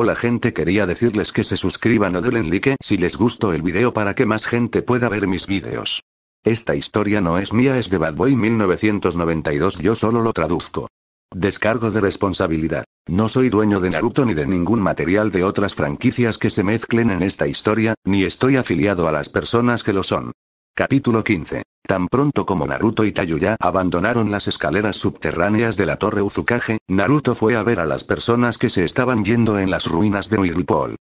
Hola la gente quería decirles que se suscriban o den like si les gustó el video para que más gente pueda ver mis videos. Esta historia no es mía, es de Bad Boy 1992, yo solo lo traduzco. Descargo de responsabilidad. No soy dueño de Naruto ni de ningún material de otras franquicias que se mezclen en esta historia, ni estoy afiliado a las personas que lo son. Capítulo 15. Tan pronto como Naruto y Tayuya abandonaron las escaleras subterráneas de la torre Uzukage, Naruto fue a ver a las personas que se estaban yendo en las ruinas de Whirlpool.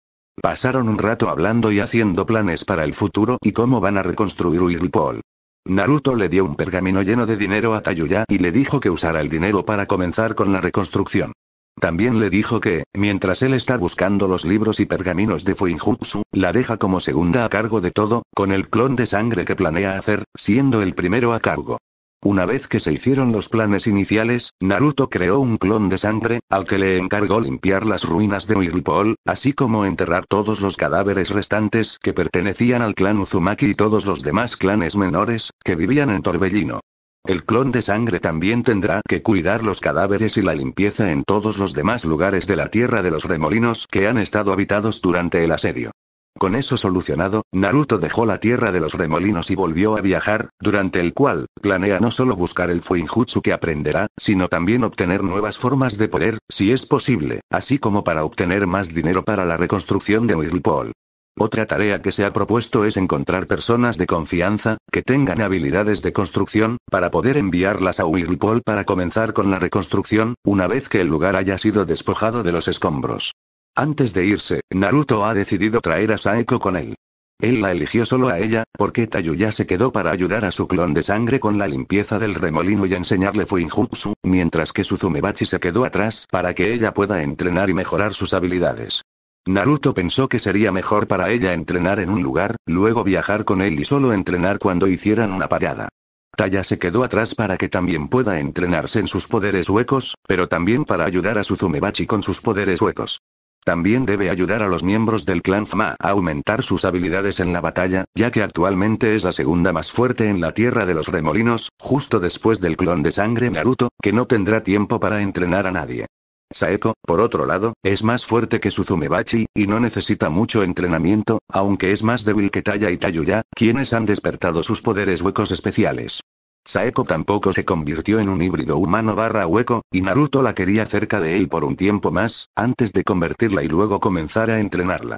Pasaron un rato hablando y haciendo planes para el futuro y cómo van a reconstruir Whirlpool. Naruto le dio un pergamino lleno de dinero a Tayuya y le dijo que usara el dinero para comenzar con la reconstrucción. También le dijo que, mientras él está buscando los libros y pergaminos de Fuinjutsu, la deja como segunda a cargo de todo, con el clon de sangre que planea hacer, siendo el primero a cargo. Una vez que se hicieron los planes iniciales, Naruto creó un clon de sangre, al que le encargó limpiar las ruinas de Whirlpool, así como enterrar todos los cadáveres restantes que pertenecían al clan Uzumaki y todos los demás clanes menores, que vivían en Torbellino. El clon de sangre también tendrá que cuidar los cadáveres y la limpieza en todos los demás lugares de la Tierra de los Remolinos que han estado habitados durante el asedio. Con eso solucionado, Naruto dejó la Tierra de los Remolinos y volvió a viajar, durante el cual, planea no solo buscar el Fuinjutsu que aprenderá, sino también obtener nuevas formas de poder, si es posible, así como para obtener más dinero para la reconstrucción de Whirlpool. Otra tarea que se ha propuesto es encontrar personas de confianza, que tengan habilidades de construcción, para poder enviarlas a Whirlpool para comenzar con la reconstrucción, una vez que el lugar haya sido despojado de los escombros. Antes de irse, Naruto ha decidido traer a Saeko con él. Él la eligió solo a ella, porque Tayuya se quedó para ayudar a su clon de sangre con la limpieza del remolino y enseñarle Fuinjutsu, mientras que Suzumebachi se quedó atrás para que ella pueda entrenar y mejorar sus habilidades. Naruto pensó que sería mejor para ella entrenar en un lugar, luego viajar con él y solo entrenar cuando hicieran una parada. Taya se quedó atrás para que también pueda entrenarse en sus poderes huecos, pero también para ayudar a Suzumebachi con sus poderes huecos. También debe ayudar a los miembros del clan Fma a aumentar sus habilidades en la batalla, ya que actualmente es la segunda más fuerte en la Tierra de los Remolinos, justo después del clon de sangre Naruto, que no tendrá tiempo para entrenar a nadie. Saeko, por otro lado, es más fuerte que Suzumebachi, y no necesita mucho entrenamiento, aunque es más débil que Taya y Tayuya, quienes han despertado sus poderes huecos especiales. Saeko tampoco se convirtió en un híbrido humano barra hueco, y Naruto la quería cerca de él por un tiempo más, antes de convertirla y luego comenzar a entrenarla.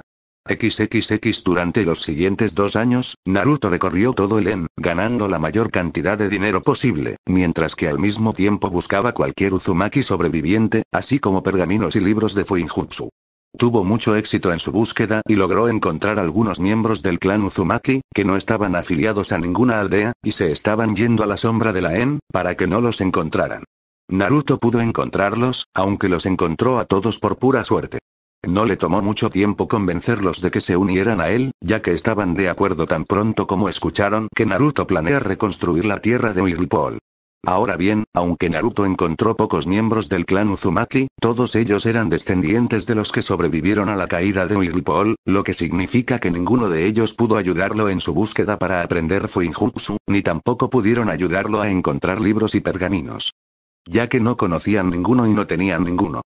XXX Durante los siguientes dos años, Naruto recorrió todo el EN, ganando la mayor cantidad de dinero posible, mientras que al mismo tiempo buscaba cualquier Uzumaki sobreviviente, así como pergaminos y libros de Fuinjutsu. Tuvo mucho éxito en su búsqueda y logró encontrar algunos miembros del clan Uzumaki, que no estaban afiliados a ninguna aldea, y se estaban yendo a la sombra de la EN, para que no los encontraran. Naruto pudo encontrarlos, aunque los encontró a todos por pura suerte. No le tomó mucho tiempo convencerlos de que se unieran a él, ya que estaban de acuerdo tan pronto como escucharon que Naruto planea reconstruir la tierra de Whirlpool. Ahora bien, aunque Naruto encontró pocos miembros del clan Uzumaki, todos ellos eran descendientes de los que sobrevivieron a la caída de Whirlpool, lo que significa que ninguno de ellos pudo ayudarlo en su búsqueda para aprender Fuinjutsu, ni tampoco pudieron ayudarlo a encontrar libros y pergaminos. Ya que no conocían ninguno y no tenían ninguno.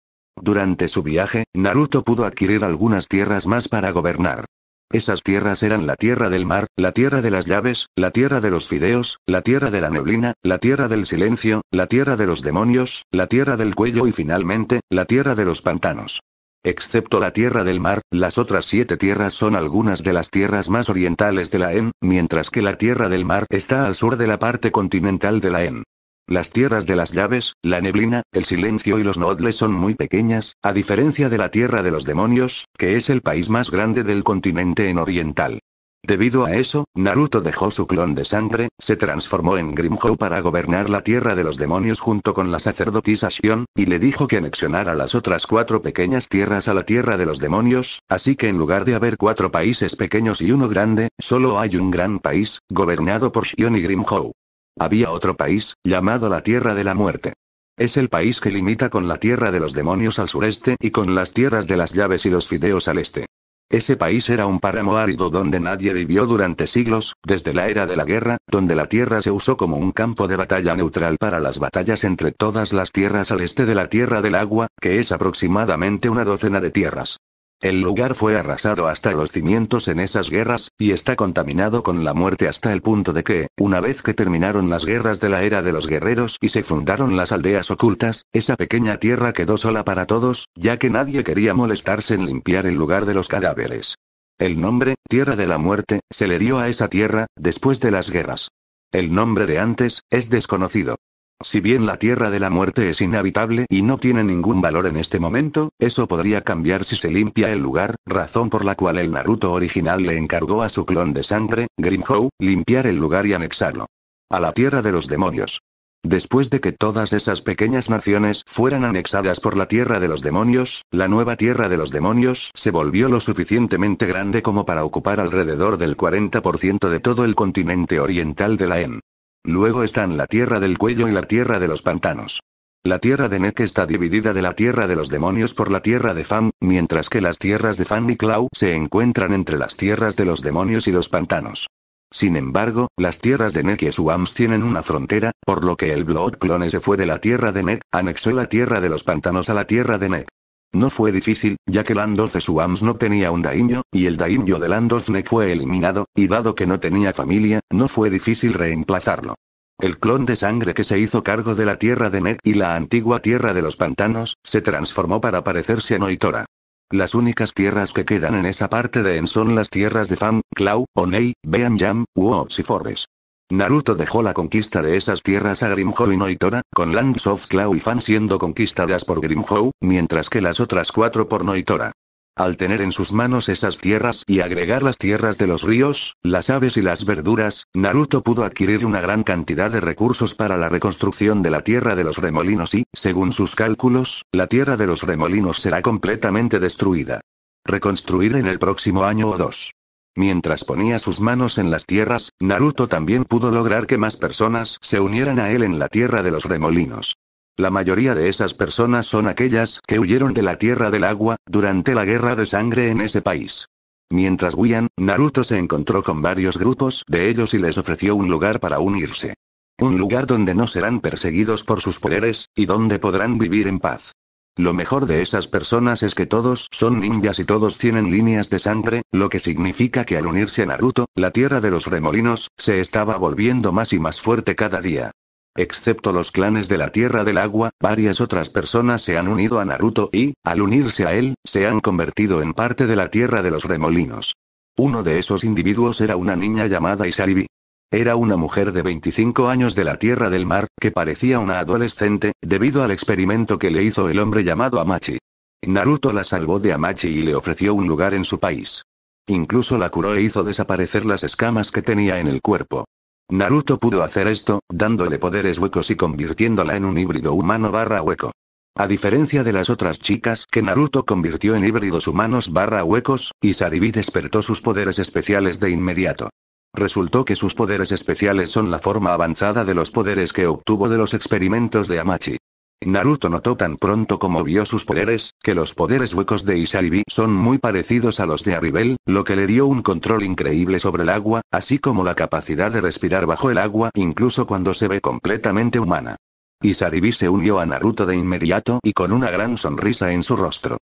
Durante su viaje, Naruto pudo adquirir algunas tierras más para gobernar. Esas tierras eran la tierra del mar, la tierra de las llaves, la tierra de los fideos, la tierra de la neblina, la tierra del silencio, la tierra de los demonios, la tierra del cuello y finalmente, la tierra de los pantanos. Excepto la tierra del mar, las otras siete tierras son algunas de las tierras más orientales de la EN, mientras que la tierra del mar está al sur de la parte continental de la EN. Las tierras de las llaves, la neblina, el silencio y los nodles son muy pequeñas, a diferencia de la tierra de los demonios, que es el país más grande del continente en oriental. Debido a eso, Naruto dejó su clon de sangre, se transformó en Grimhou para gobernar la tierra de los demonios junto con la sacerdotisa Shion, y le dijo que anexionara las otras cuatro pequeñas tierras a la tierra de los demonios, así que en lugar de haber cuatro países pequeños y uno grande, solo hay un gran país, gobernado por Shion y Grimhou. Había otro país, llamado la Tierra de la Muerte. Es el país que limita con la Tierra de los Demonios al sureste y con las tierras de las llaves y los fideos al este. Ese país era un páramo árido donde nadie vivió durante siglos, desde la era de la guerra, donde la tierra se usó como un campo de batalla neutral para las batallas entre todas las tierras al este de la Tierra del Agua, que es aproximadamente una docena de tierras. El lugar fue arrasado hasta los cimientos en esas guerras, y está contaminado con la muerte hasta el punto de que, una vez que terminaron las guerras de la era de los guerreros y se fundaron las aldeas ocultas, esa pequeña tierra quedó sola para todos, ya que nadie quería molestarse en limpiar el lugar de los cadáveres. El nombre, Tierra de la Muerte, se le dio a esa tierra, después de las guerras. El nombre de antes, es desconocido. Si bien la Tierra de la Muerte es inhabitable y no tiene ningún valor en este momento, eso podría cambiar si se limpia el lugar, razón por la cual el Naruto original le encargó a su clon de sangre, Grimhou, limpiar el lugar y anexarlo. A la Tierra de los Demonios. Después de que todas esas pequeñas naciones fueran anexadas por la Tierra de los Demonios, la nueva Tierra de los Demonios se volvió lo suficientemente grande como para ocupar alrededor del 40% de todo el continente oriental de la EN. Luego están la tierra del cuello y la tierra de los pantanos. La tierra de Nek está dividida de la tierra de los demonios por la tierra de Fan, mientras que las tierras de Fan y Clau se encuentran entre las tierras de los demonios y los pantanos. Sin embargo, las tierras de Nek y Suams tienen una frontera, por lo que el Blood Clone se fue de la tierra de Nek, anexó la tierra de los pantanos a la tierra de Nek. No fue difícil, ya que Landos de Suams no tenía un daimyo, y el daimyo de Nek fue eliminado, y dado que no tenía familia, no fue difícil reemplazarlo. El clon de sangre que se hizo cargo de la tierra de Nek y la antigua tierra de los pantanos, se transformó para parecerse a Noitora. Las únicas tierras que quedan en esa parte de En son las tierras de Fam, Clau, Onei, Bean Jam, y Forbes. Naruto dejó la conquista de esas tierras a Grimhou y Noitora, con Lands of Claw y Fan siendo conquistadas por Grimhou, mientras que las otras cuatro por Noitora. Al tener en sus manos esas tierras y agregar las tierras de los ríos, las aves y las verduras, Naruto pudo adquirir una gran cantidad de recursos para la reconstrucción de la tierra de los remolinos y, según sus cálculos, la tierra de los remolinos será completamente destruida. Reconstruir en el próximo año o dos. Mientras ponía sus manos en las tierras, Naruto también pudo lograr que más personas se unieran a él en la tierra de los remolinos. La mayoría de esas personas son aquellas que huyeron de la Tierra del Agua, durante la Guerra de Sangre en ese país. Mientras huían, Naruto se encontró con varios grupos de ellos y les ofreció un lugar para unirse. Un lugar donde no serán perseguidos por sus poderes, y donde podrán vivir en paz. Lo mejor de esas personas es que todos son ninjas y todos tienen líneas de sangre, lo que significa que al unirse a Naruto, la tierra de los remolinos, se estaba volviendo más y más fuerte cada día. Excepto los clanes de la Tierra del Agua, varias otras personas se han unido a Naruto y, al unirse a él, se han convertido en parte de la Tierra de los Remolinos. Uno de esos individuos era una niña llamada Isaribi. Era una mujer de 25 años de la Tierra del Mar, que parecía una adolescente, debido al experimento que le hizo el hombre llamado Amachi. Naruto la salvó de Amachi y le ofreció un lugar en su país. Incluso la curó e hizo desaparecer las escamas que tenía en el cuerpo. Naruto pudo hacer esto, dándole poderes huecos y convirtiéndola en un híbrido humano barra hueco. A diferencia de las otras chicas que Naruto convirtió en híbridos humanos barra huecos, Isaribi despertó sus poderes especiales de inmediato. Resultó que sus poderes especiales son la forma avanzada de los poderes que obtuvo de los experimentos de Amachi. Naruto notó tan pronto como vio sus poderes, que los poderes huecos de Isaribi son muy parecidos a los de Aribel, lo que le dio un control increíble sobre el agua, así como la capacidad de respirar bajo el agua incluso cuando se ve completamente humana. Isaribi se unió a Naruto de inmediato y con una gran sonrisa en su rostro.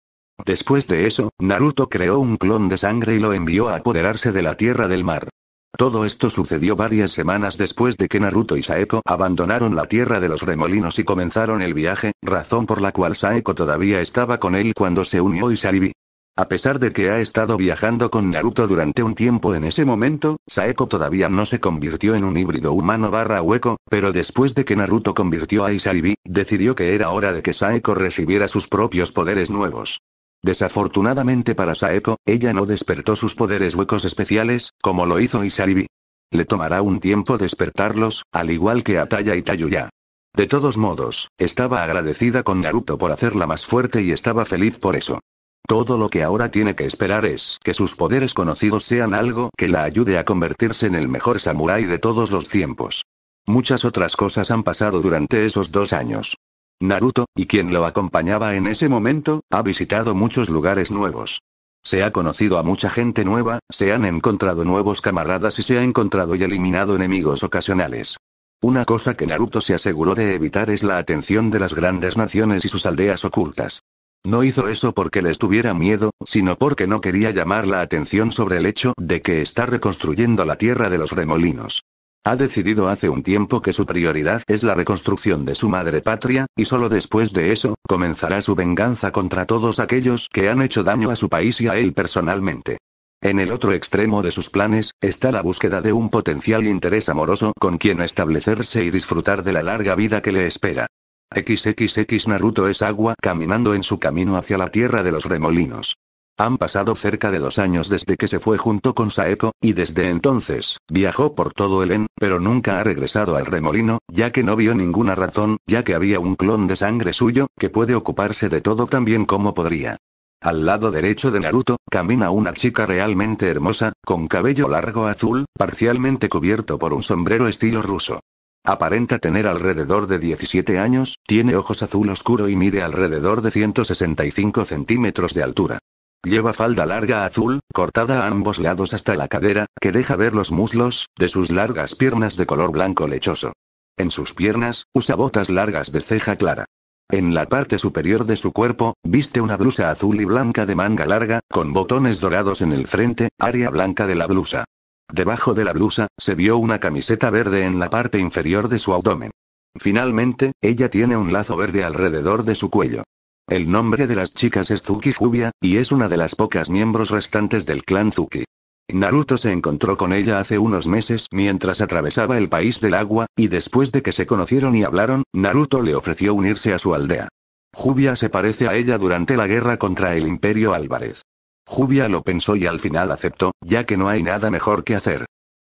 Después de eso, Naruto creó un clon de sangre y lo envió a apoderarse de la Tierra del Mar. Todo esto sucedió varias semanas después de que Naruto y Saeko abandonaron la tierra de los remolinos y comenzaron el viaje, razón por la cual Saeko todavía estaba con él cuando se unió Isaribi. A pesar de que ha estado viajando con Naruto durante un tiempo en ese momento, Saeko todavía no se convirtió en un híbrido humano barra hueco, pero después de que Naruto convirtió a Isaribi, decidió que era hora de que Saeko recibiera sus propios poderes nuevos. Desafortunadamente para Saeko, ella no despertó sus poderes huecos especiales, como lo hizo Isaribi. Le tomará un tiempo despertarlos, al igual que a Taya y Tayuya. De todos modos, estaba agradecida con Naruto por hacerla más fuerte y estaba feliz por eso. Todo lo que ahora tiene que esperar es que sus poderes conocidos sean algo que la ayude a convertirse en el mejor samurái de todos los tiempos. Muchas otras cosas han pasado durante esos dos años. Naruto, y quien lo acompañaba en ese momento, ha visitado muchos lugares nuevos. Se ha conocido a mucha gente nueva, se han encontrado nuevos camaradas y se ha encontrado y eliminado enemigos ocasionales. Una cosa que Naruto se aseguró de evitar es la atención de las grandes naciones y sus aldeas ocultas. No hizo eso porque les tuviera miedo, sino porque no quería llamar la atención sobre el hecho de que está reconstruyendo la tierra de los remolinos. Ha decidido hace un tiempo que su prioridad es la reconstrucción de su madre patria, y solo después de eso, comenzará su venganza contra todos aquellos que han hecho daño a su país y a él personalmente. En el otro extremo de sus planes, está la búsqueda de un potencial interés amoroso con quien establecerse y disfrutar de la larga vida que le espera. XXX Naruto es agua caminando en su camino hacia la tierra de los remolinos. Han pasado cerca de dos años desde que se fue junto con Saeko, y desde entonces, viajó por todo el En, pero nunca ha regresado al remolino, ya que no vio ninguna razón, ya que había un clon de sangre suyo, que puede ocuparse de todo tan bien como podría. Al lado derecho de Naruto, camina una chica realmente hermosa, con cabello largo azul, parcialmente cubierto por un sombrero estilo ruso. Aparenta tener alrededor de 17 años, tiene ojos azul oscuro y mide alrededor de 165 centímetros de altura. Lleva falda larga azul, cortada a ambos lados hasta la cadera, que deja ver los muslos, de sus largas piernas de color blanco lechoso. En sus piernas, usa botas largas de ceja clara. En la parte superior de su cuerpo, viste una blusa azul y blanca de manga larga, con botones dorados en el frente, área blanca de la blusa. Debajo de la blusa, se vio una camiseta verde en la parte inferior de su abdomen. Finalmente, ella tiene un lazo verde alrededor de su cuello. El nombre de las chicas es Zuki Jubia, y es una de las pocas miembros restantes del clan Zuki. Naruto se encontró con ella hace unos meses mientras atravesaba el país del agua, y después de que se conocieron y hablaron, Naruto le ofreció unirse a su aldea. Jubia se parece a ella durante la guerra contra el Imperio Álvarez. Jubia lo pensó y al final aceptó, ya que no hay nada mejor que hacer.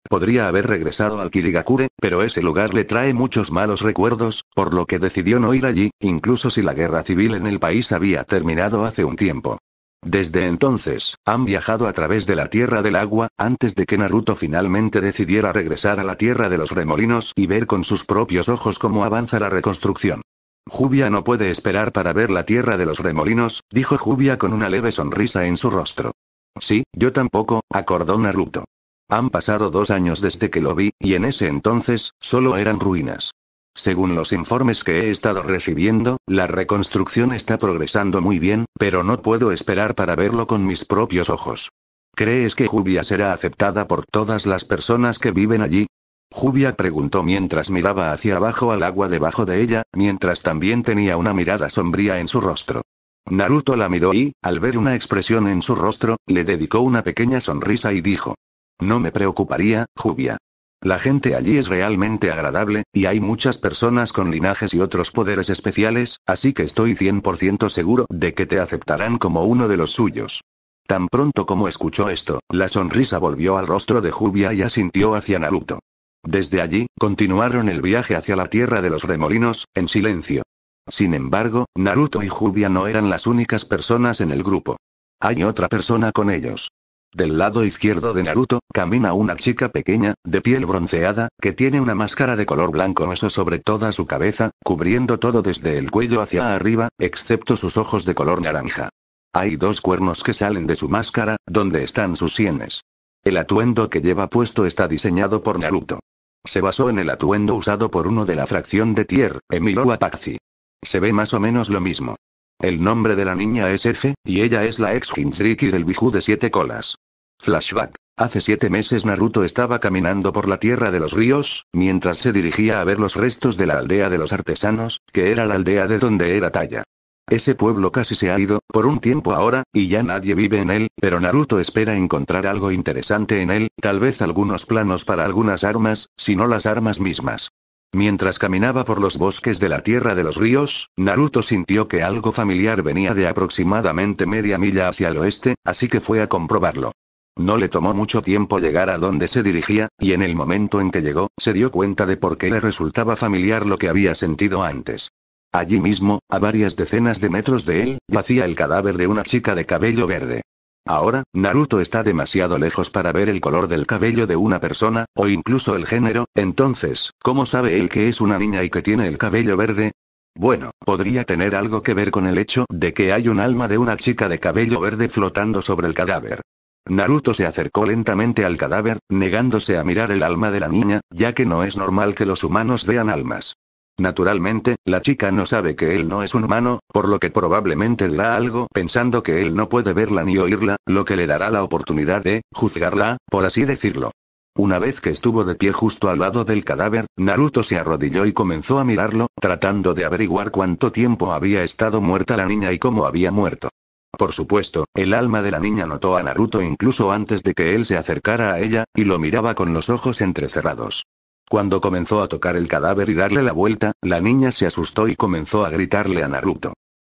Podría haber regresado al Kirigakure, pero ese lugar le trae muchos malos recuerdos, por lo que decidió no ir allí, incluso si la guerra civil en el país había terminado hace un tiempo. Desde entonces, han viajado a través de la Tierra del Agua, antes de que Naruto finalmente decidiera regresar a la Tierra de los Remolinos y ver con sus propios ojos cómo avanza la reconstrucción. Jubia no puede esperar para ver la Tierra de los Remolinos, dijo Jubia con una leve sonrisa en su rostro. Sí, yo tampoco, acordó Naruto. Han pasado dos años desde que lo vi, y en ese entonces, solo eran ruinas. Según los informes que he estado recibiendo, la reconstrucción está progresando muy bien, pero no puedo esperar para verlo con mis propios ojos. ¿Crees que Jubia será aceptada por todas las personas que viven allí? Jubia preguntó mientras miraba hacia abajo al agua debajo de ella, mientras también tenía una mirada sombría en su rostro. Naruto la miró y, al ver una expresión en su rostro, le dedicó una pequeña sonrisa y dijo, no me preocuparía, Jubia. La gente allí es realmente agradable, y hay muchas personas con linajes y otros poderes especiales, así que estoy 100% seguro de que te aceptarán como uno de los suyos. Tan pronto como escuchó esto, la sonrisa volvió al rostro de Jubia y asintió hacia Naruto. Desde allí, continuaron el viaje hacia la Tierra de los Remolinos, en silencio. Sin embargo, Naruto y Jubia no eran las únicas personas en el grupo. Hay otra persona con ellos. Del lado izquierdo de Naruto, camina una chica pequeña, de piel bronceada, que tiene una máscara de color blanco oso sobre toda su cabeza, cubriendo todo desde el cuello hacia arriba, excepto sus ojos de color naranja. Hay dos cuernos que salen de su máscara, donde están sus sienes. El atuendo que lleva puesto está diseñado por Naruto. Se basó en el atuendo usado por uno de la fracción de Tier, Emilio Apaxi. Se ve más o menos lo mismo. El nombre de la niña es F, y ella es la ex Jinchuriki del Biju de siete colas. Flashback. Hace siete meses Naruto estaba caminando por la tierra de los ríos, mientras se dirigía a ver los restos de la aldea de los artesanos, que era la aldea de donde era talla. Ese pueblo casi se ha ido, por un tiempo ahora, y ya nadie vive en él, pero Naruto espera encontrar algo interesante en él, tal vez algunos planos para algunas armas, si no las armas mismas. Mientras caminaba por los bosques de la Tierra de los Ríos, Naruto sintió que algo familiar venía de aproximadamente media milla hacia el oeste, así que fue a comprobarlo. No le tomó mucho tiempo llegar a donde se dirigía, y en el momento en que llegó, se dio cuenta de por qué le resultaba familiar lo que había sentido antes. Allí mismo, a varias decenas de metros de él, yacía el cadáver de una chica de cabello verde. Ahora, Naruto está demasiado lejos para ver el color del cabello de una persona, o incluso el género, entonces, ¿cómo sabe él que es una niña y que tiene el cabello verde? Bueno, podría tener algo que ver con el hecho de que hay un alma de una chica de cabello verde flotando sobre el cadáver. Naruto se acercó lentamente al cadáver, negándose a mirar el alma de la niña, ya que no es normal que los humanos vean almas. Naturalmente, la chica no sabe que él no es un humano, por lo que probablemente dirá algo pensando que él no puede verla ni oírla, lo que le dará la oportunidad de juzgarla, por así decirlo. Una vez que estuvo de pie justo al lado del cadáver, Naruto se arrodilló y comenzó a mirarlo, tratando de averiguar cuánto tiempo había estado muerta la niña y cómo había muerto. Por supuesto, el alma de la niña notó a Naruto incluso antes de que él se acercara a ella, y lo miraba con los ojos entrecerrados. Cuando comenzó a tocar el cadáver y darle la vuelta, la niña se asustó y comenzó a gritarle a Naruto.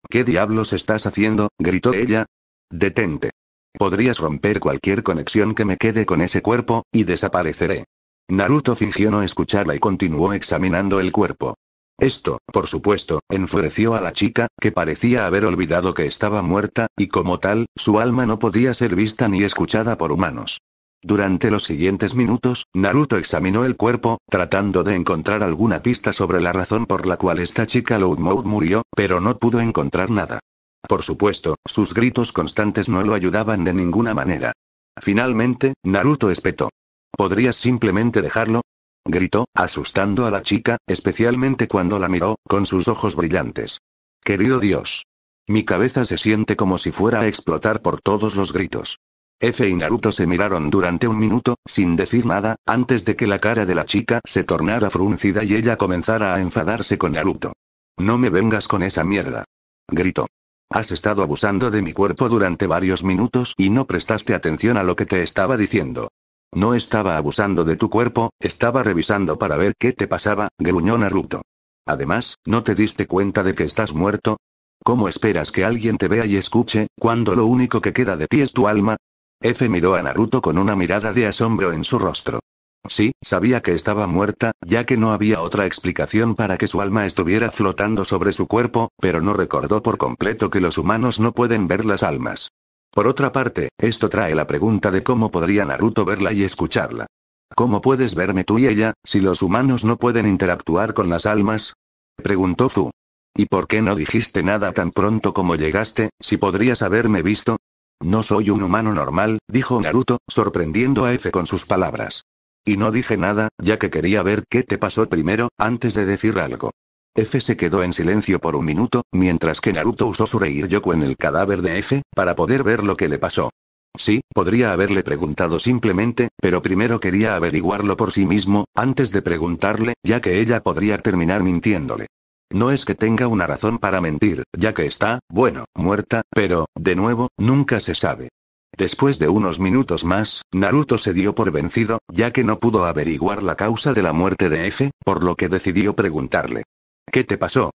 ¿Qué diablos estás haciendo? gritó ella. Detente. Podrías romper cualquier conexión que me quede con ese cuerpo, y desapareceré. Naruto fingió no escucharla y continuó examinando el cuerpo. Esto, por supuesto, enfureció a la chica, que parecía haber olvidado que estaba muerta, y como tal, su alma no podía ser vista ni escuchada por humanos. Durante los siguientes minutos, Naruto examinó el cuerpo, tratando de encontrar alguna pista sobre la razón por la cual esta chica Loudmouth murió, pero no pudo encontrar nada. Por supuesto, sus gritos constantes no lo ayudaban de ninguna manera. Finalmente, Naruto espetó. ¿Podrías simplemente dejarlo? gritó, asustando a la chica, especialmente cuando la miró, con sus ojos brillantes. Querido Dios. Mi cabeza se siente como si fuera a explotar por todos los gritos. F y Naruto se miraron durante un minuto, sin decir nada, antes de que la cara de la chica se tornara fruncida y ella comenzara a enfadarse con Naruto. No me vengas con esa mierda. Gritó. Has estado abusando de mi cuerpo durante varios minutos y no prestaste atención a lo que te estaba diciendo. No estaba abusando de tu cuerpo, estaba revisando para ver qué te pasaba, gruñó Naruto. Además, ¿no te diste cuenta de que estás muerto? ¿Cómo esperas que alguien te vea y escuche, cuando lo único que queda de ti es tu alma? F miró a Naruto con una mirada de asombro en su rostro. Sí, sabía que estaba muerta, ya que no había otra explicación para que su alma estuviera flotando sobre su cuerpo, pero no recordó por completo que los humanos no pueden ver las almas. Por otra parte, esto trae la pregunta de cómo podría Naruto verla y escucharla. ¿Cómo puedes verme tú y ella, si los humanos no pueden interactuar con las almas? Preguntó Fu. ¿Y por qué no dijiste nada tan pronto como llegaste, si podrías haberme visto? No soy un humano normal, dijo Naruto, sorprendiendo a Efe con sus palabras. Y no dije nada, ya que quería ver qué te pasó primero, antes de decir algo. F se quedó en silencio por un minuto, mientras que Naruto usó su Yoko en el cadáver de F, para poder ver lo que le pasó. Sí, podría haberle preguntado simplemente, pero primero quería averiguarlo por sí mismo, antes de preguntarle, ya que ella podría terminar mintiéndole. No es que tenga una razón para mentir, ya que está, bueno, muerta, pero, de nuevo, nunca se sabe. Después de unos minutos más, Naruto se dio por vencido, ya que no pudo averiguar la causa de la muerte de F, por lo que decidió preguntarle. ¿Qué te pasó?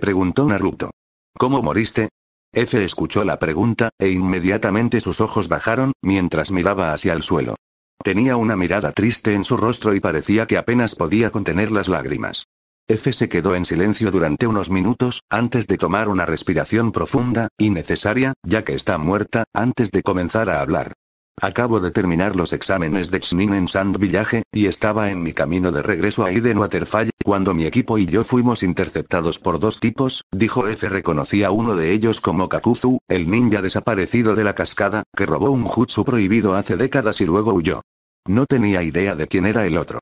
preguntó Naruto. ¿Cómo moriste? F escuchó la pregunta, e inmediatamente sus ojos bajaron, mientras miraba hacia el suelo. Tenía una mirada triste en su rostro y parecía que apenas podía contener las lágrimas. F se quedó en silencio durante unos minutos, antes de tomar una respiración profunda, y necesaria, ya que está muerta, antes de comenzar a hablar. Acabo de terminar los exámenes de Xnin en Sand Village, y estaba en mi camino de regreso a Eden Waterfall, cuando mi equipo y yo fuimos interceptados por dos tipos, dijo F. Reconocí a uno de ellos como Kakuzu, el ninja desaparecido de la cascada, que robó un jutsu prohibido hace décadas y luego huyó. No tenía idea de quién era el otro.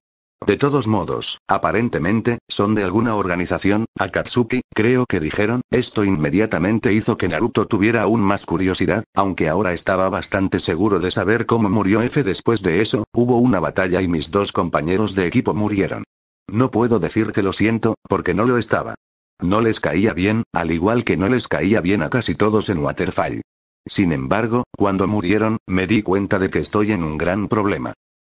De todos modos, aparentemente, son de alguna organización, Akatsuki, creo que dijeron, esto inmediatamente hizo que Naruto tuviera aún más curiosidad, aunque ahora estaba bastante seguro de saber cómo murió F después de eso, hubo una batalla y mis dos compañeros de equipo murieron. No puedo decir que lo siento, porque no lo estaba. No les caía bien, al igual que no les caía bien a casi todos en Waterfall. Sin embargo, cuando murieron, me di cuenta de que estoy en un gran problema.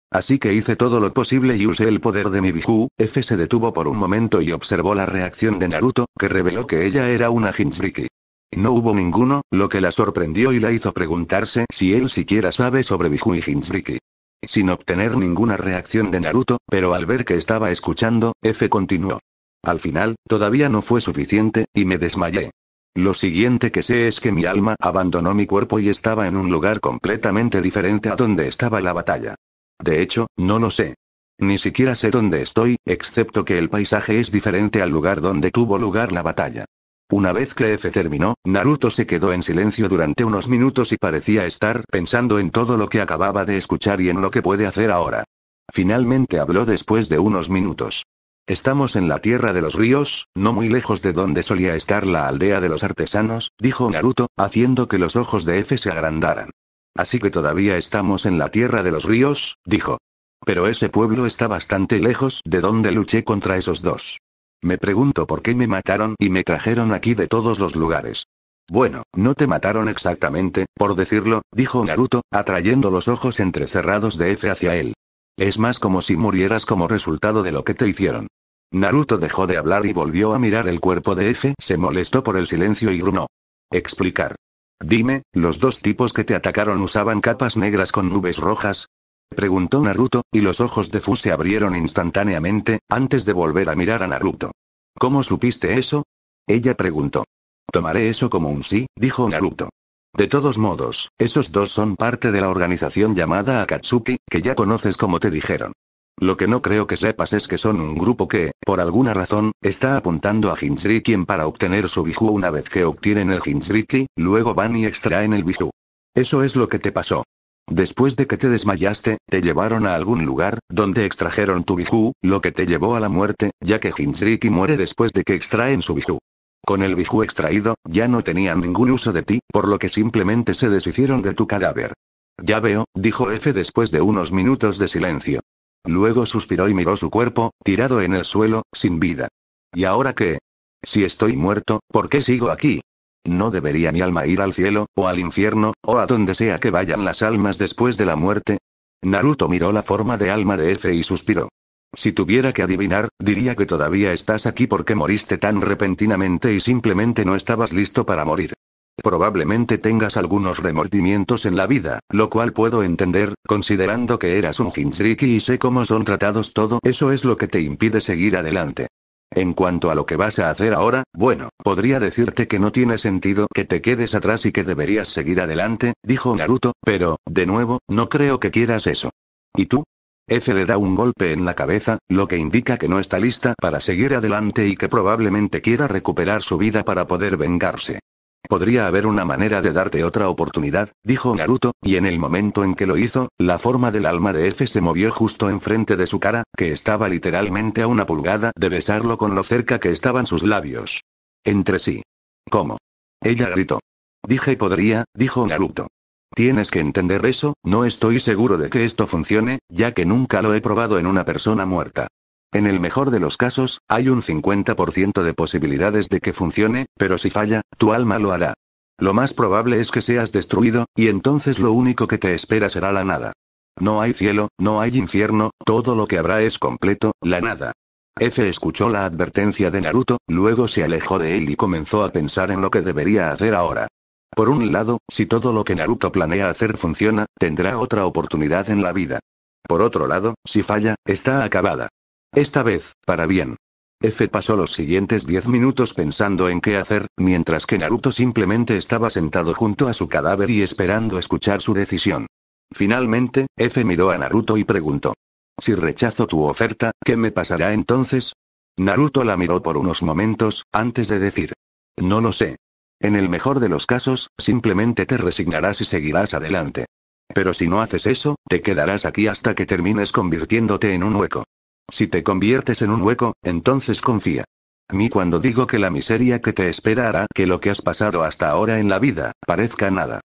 Así que hice todo lo posible y usé el poder de mi Biju. F se detuvo por un momento y observó la reacción de Naruto, que reveló que ella era una Jinchuriki. No hubo ninguno, lo que la sorprendió y la hizo preguntarse si él siquiera sabe sobre Biju y Jinchuriki. Sin obtener ninguna reacción de Naruto, pero al ver que estaba escuchando, F continuó. Al final, todavía no fue suficiente, y me desmayé. Lo siguiente que sé es que mi alma abandonó mi cuerpo y estaba en un lugar completamente diferente a donde estaba la batalla. De hecho, no lo sé. Ni siquiera sé dónde estoy, excepto que el paisaje es diferente al lugar donde tuvo lugar la batalla. Una vez que F terminó, Naruto se quedó en silencio durante unos minutos y parecía estar pensando en todo lo que acababa de escuchar y en lo que puede hacer ahora. Finalmente habló después de unos minutos. Estamos en la tierra de los ríos, no muy lejos de donde solía estar la aldea de los artesanos, dijo Naruto, haciendo que los ojos de F se agrandaran. Así que todavía estamos en la tierra de los ríos, dijo. Pero ese pueblo está bastante lejos de donde luché contra esos dos. Me pregunto por qué me mataron y me trajeron aquí de todos los lugares. Bueno, no te mataron exactamente, por decirlo, dijo Naruto, atrayendo los ojos entrecerrados de F hacia él. Es más como si murieras como resultado de lo que te hicieron. Naruto dejó de hablar y volvió a mirar el cuerpo de F. Se molestó por el silencio y grunó. Explicar. Dime, ¿los dos tipos que te atacaron usaban capas negras con nubes rojas? Preguntó Naruto, y los ojos de Fu se abrieron instantáneamente, antes de volver a mirar a Naruto. ¿Cómo supiste eso? Ella preguntó. Tomaré eso como un sí, dijo Naruto. De todos modos, esos dos son parte de la organización llamada Akatsuki, que ya conoces como te dijeron. Lo que no creo que sepas es que son un grupo que, por alguna razón, está apuntando a en para obtener su Biju una vez que obtienen el Hinzriki, luego van y extraen el Biju. Eso es lo que te pasó. Después de que te desmayaste, te llevaron a algún lugar, donde extrajeron tu Biju, lo que te llevó a la muerte, ya que Jinchuriki muere después de que extraen su Biju. Con el Biju extraído, ya no tenían ningún uso de ti, por lo que simplemente se deshicieron de tu cadáver. Ya veo, dijo F después de unos minutos de silencio. Luego suspiró y miró su cuerpo, tirado en el suelo, sin vida. ¿Y ahora qué? Si estoy muerto, ¿por qué sigo aquí? ¿No debería mi alma ir al cielo, o al infierno, o a donde sea que vayan las almas después de la muerte? Naruto miró la forma de alma de F y suspiró. Si tuviera que adivinar, diría que todavía estás aquí porque moriste tan repentinamente y simplemente no estabas listo para morir. Probablemente tengas algunos remordimientos en la vida, lo cual puedo entender, considerando que eras un Jinchuriki y sé cómo son tratados todo, eso es lo que te impide seguir adelante. En cuanto a lo que vas a hacer ahora, bueno, podría decirte que no tiene sentido que te quedes atrás y que deberías seguir adelante, dijo Naruto, pero, de nuevo, no creo que quieras eso. ¿Y tú? F le da un golpe en la cabeza, lo que indica que no está lista para seguir adelante y que probablemente quiera recuperar su vida para poder vengarse. Podría haber una manera de darte otra oportunidad, dijo Naruto, y en el momento en que lo hizo, la forma del alma de F se movió justo enfrente de su cara, que estaba literalmente a una pulgada de besarlo con lo cerca que estaban sus labios. Entre sí. ¿Cómo? Ella gritó. Dije podría, dijo Naruto. Tienes que entender eso, no estoy seguro de que esto funcione, ya que nunca lo he probado en una persona muerta. En el mejor de los casos, hay un 50% de posibilidades de que funcione, pero si falla, tu alma lo hará. Lo más probable es que seas destruido, y entonces lo único que te espera será la nada. No hay cielo, no hay infierno, todo lo que habrá es completo, la nada. F escuchó la advertencia de Naruto, luego se alejó de él y comenzó a pensar en lo que debería hacer ahora. Por un lado, si todo lo que Naruto planea hacer funciona, tendrá otra oportunidad en la vida. Por otro lado, si falla, está acabada. Esta vez, para bien. F pasó los siguientes 10 minutos pensando en qué hacer, mientras que Naruto simplemente estaba sentado junto a su cadáver y esperando escuchar su decisión. Finalmente, F miró a Naruto y preguntó. Si rechazo tu oferta, ¿qué me pasará entonces? Naruto la miró por unos momentos, antes de decir. No lo sé. En el mejor de los casos, simplemente te resignarás y seguirás adelante. Pero si no haces eso, te quedarás aquí hasta que termines convirtiéndote en un hueco. Si te conviertes en un hueco, entonces confía. mí cuando digo que la miseria que te espera hará que lo que has pasado hasta ahora en la vida, parezca nada.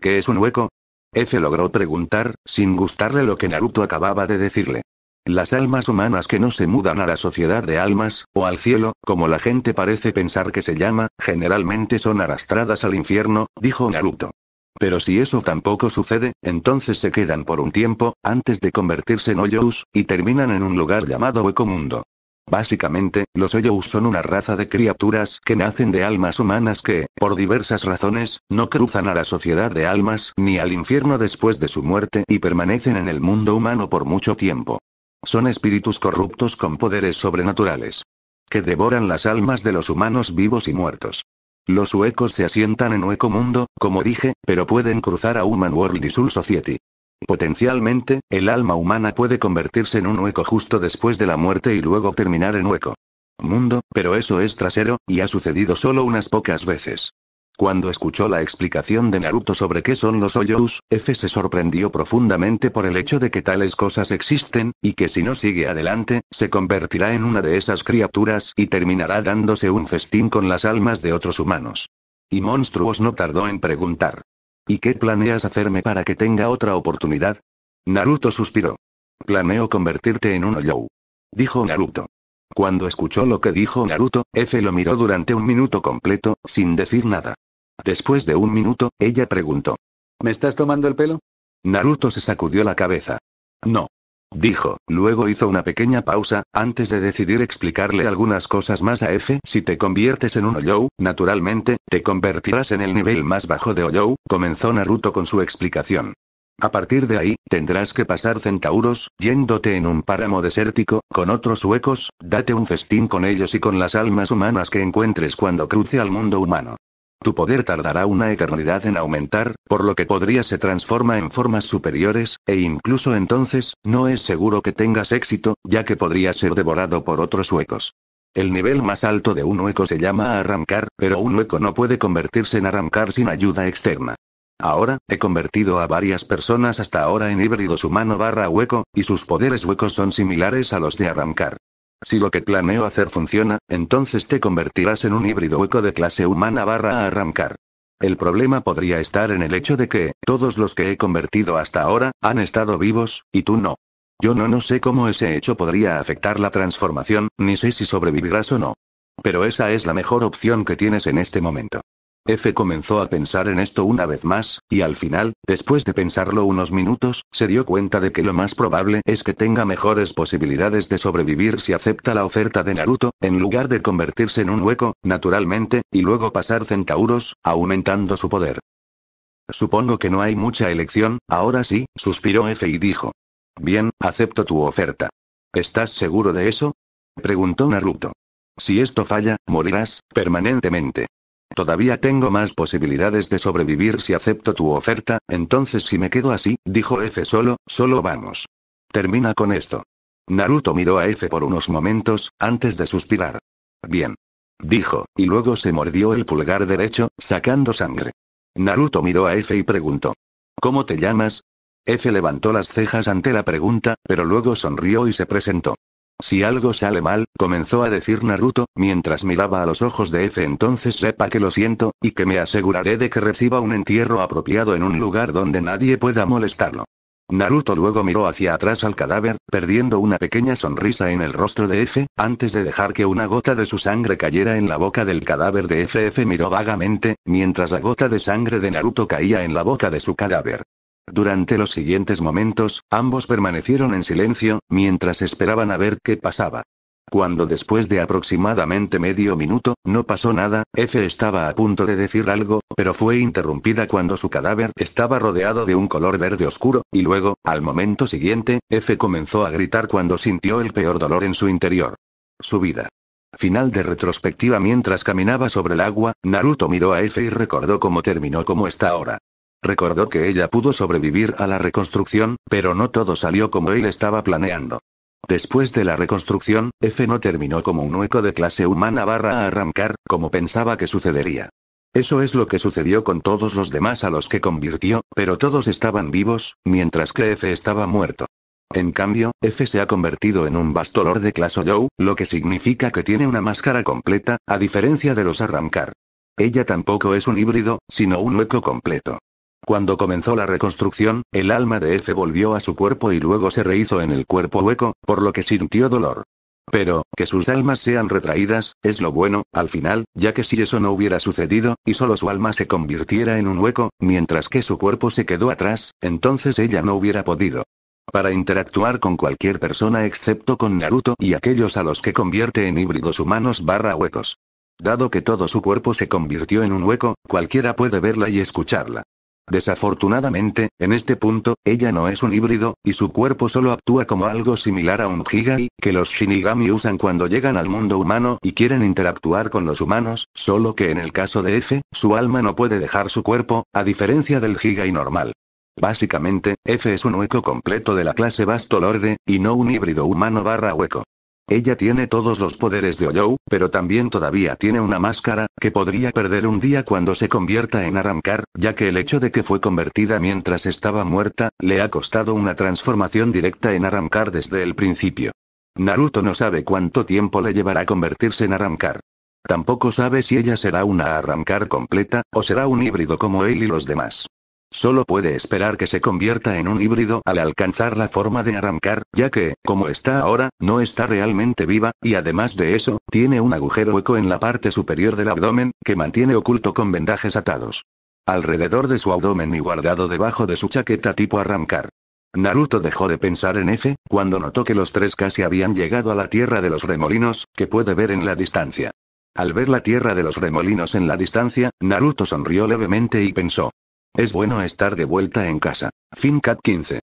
¿Qué es un hueco? F logró preguntar, sin gustarle lo que Naruto acababa de decirle. Las almas humanas que no se mudan a la sociedad de almas, o al cielo, como la gente parece pensar que se llama, generalmente son arrastradas al infierno, dijo Naruto. Pero si eso tampoco sucede, entonces se quedan por un tiempo, antes de convertirse en Oyous y terminan en un lugar llamado Ecomundo. Mundo. Básicamente, los Oyous son una raza de criaturas que nacen de almas humanas que, por diversas razones, no cruzan a la sociedad de almas ni al infierno después de su muerte y permanecen en el mundo humano por mucho tiempo. Son espíritus corruptos con poderes sobrenaturales. Que devoran las almas de los humanos vivos y muertos. Los huecos se asientan en Hueco Mundo, como dije, pero pueden cruzar a Human World y Soul Society. Potencialmente, el alma humana puede convertirse en un hueco justo después de la muerte y luego terminar en Hueco Mundo, pero eso es trasero, y ha sucedido solo unas pocas veces. Cuando escuchó la explicación de Naruto sobre qué son los Oyous, F se sorprendió profundamente por el hecho de que tales cosas existen, y que si no sigue adelante, se convertirá en una de esas criaturas y terminará dándose un festín con las almas de otros humanos. Y Monstruos no tardó en preguntar. ¿Y qué planeas hacerme para que tenga otra oportunidad? Naruto suspiró. Planeo convertirte en un Hoyou. Dijo Naruto. Cuando escuchó lo que dijo Naruto, Efe lo miró durante un minuto completo, sin decir nada. Después de un minuto, ella preguntó. ¿Me estás tomando el pelo? Naruto se sacudió la cabeza. No. Dijo, luego hizo una pequeña pausa, antes de decidir explicarle algunas cosas más a Efe. Si te conviertes en un Oyou, naturalmente, te convertirás en el nivel más bajo de Oyou, comenzó Naruto con su explicación. A partir de ahí, tendrás que pasar centauros, yéndote en un páramo desértico, con otros huecos, date un festín con ellos y con las almas humanas que encuentres cuando cruce al mundo humano. Tu poder tardará una eternidad en aumentar, por lo que podría se transforma en formas superiores, e incluso entonces, no es seguro que tengas éxito, ya que podría ser devorado por otros huecos. El nivel más alto de un hueco se llama arrancar, pero un hueco no puede convertirse en arrancar sin ayuda externa. Ahora, he convertido a varias personas hasta ahora en híbridos humano barra hueco, y sus poderes huecos son similares a los de arrancar. Si lo que planeo hacer funciona, entonces te convertirás en un híbrido hueco de clase humana barra arrancar. El problema podría estar en el hecho de que, todos los que he convertido hasta ahora, han estado vivos, y tú no. Yo no no sé cómo ese hecho podría afectar la transformación, ni sé si sobrevivirás o no. Pero esa es la mejor opción que tienes en este momento. F comenzó a pensar en esto una vez más, y al final, después de pensarlo unos minutos, se dio cuenta de que lo más probable es que tenga mejores posibilidades de sobrevivir si acepta la oferta de Naruto, en lugar de convertirse en un hueco, naturalmente, y luego pasar centauros, aumentando su poder. Supongo que no hay mucha elección, ahora sí, suspiró F y dijo. Bien, acepto tu oferta. ¿Estás seguro de eso? preguntó Naruto. Si esto falla, morirás, permanentemente. Todavía tengo más posibilidades de sobrevivir si acepto tu oferta, entonces si me quedo así, dijo F solo, solo vamos. Termina con esto. Naruto miró a F por unos momentos, antes de suspirar. Bien. Dijo, y luego se mordió el pulgar derecho, sacando sangre. Naruto miró a F y preguntó. ¿Cómo te llamas? F levantó las cejas ante la pregunta, pero luego sonrió y se presentó. Si algo sale mal, comenzó a decir Naruto, mientras miraba a los ojos de F entonces sepa que lo siento, y que me aseguraré de que reciba un entierro apropiado en un lugar donde nadie pueda molestarlo. Naruto luego miró hacia atrás al cadáver, perdiendo una pequeña sonrisa en el rostro de F, antes de dejar que una gota de su sangre cayera en la boca del cadáver de F. F miró vagamente, mientras la gota de sangre de Naruto caía en la boca de su cadáver. Durante los siguientes momentos, ambos permanecieron en silencio, mientras esperaban a ver qué pasaba. Cuando después de aproximadamente medio minuto, no pasó nada, F estaba a punto de decir algo, pero fue interrumpida cuando su cadáver estaba rodeado de un color verde oscuro, y luego, al momento siguiente, F comenzó a gritar cuando sintió el peor dolor en su interior. Su vida. Final de retrospectiva Mientras caminaba sobre el agua, Naruto miró a F y recordó cómo terminó como está ahora. Recordó que ella pudo sobrevivir a la reconstrucción, pero no todo salió como él estaba planeando. Después de la reconstrucción, F no terminó como un hueco de clase humana barra a arrancar, como pensaba que sucedería. Eso es lo que sucedió con todos los demás a los que convirtió, pero todos estaban vivos, mientras que F estaba muerto. En cambio, F se ha convertido en un bastolor de clase Joe, lo que significa que tiene una máscara completa, a diferencia de los arrancar. Ella tampoco es un híbrido, sino un hueco completo. Cuando comenzó la reconstrucción, el alma de F volvió a su cuerpo y luego se rehizo en el cuerpo hueco, por lo que sintió dolor. Pero, que sus almas sean retraídas, es lo bueno, al final, ya que si eso no hubiera sucedido, y solo su alma se convirtiera en un hueco, mientras que su cuerpo se quedó atrás, entonces ella no hubiera podido. Para interactuar con cualquier persona excepto con Naruto y aquellos a los que convierte en híbridos humanos barra huecos. Dado que todo su cuerpo se convirtió en un hueco, cualquiera puede verla y escucharla. Desafortunadamente, en este punto, ella no es un híbrido, y su cuerpo solo actúa como algo similar a un Jigai, que los Shinigami usan cuando llegan al mundo humano y quieren interactuar con los humanos, solo que en el caso de F, su alma no puede dejar su cuerpo, a diferencia del Jigai normal. Básicamente, F es un hueco completo de la clase Lorde, y no un híbrido humano barra hueco. Ella tiene todos los poderes de Oyou, pero también todavía tiene una máscara, que podría perder un día cuando se convierta en Aramkar, ya que el hecho de que fue convertida mientras estaba muerta, le ha costado una transformación directa en Aramkar desde el principio. Naruto no sabe cuánto tiempo le llevará convertirse en Aramkar. Tampoco sabe si ella será una Aramkar completa, o será un híbrido como él y los demás. Solo puede esperar que se convierta en un híbrido al alcanzar la forma de arrancar, ya que, como está ahora, no está realmente viva, y además de eso, tiene un agujero hueco en la parte superior del abdomen, que mantiene oculto con vendajes atados. Alrededor de su abdomen y guardado debajo de su chaqueta tipo arrancar. Naruto dejó de pensar en F, cuando notó que los tres casi habían llegado a la tierra de los remolinos, que puede ver en la distancia. Al ver la tierra de los remolinos en la distancia, Naruto sonrió levemente y pensó, es bueno estar de vuelta en casa. FinCat 15.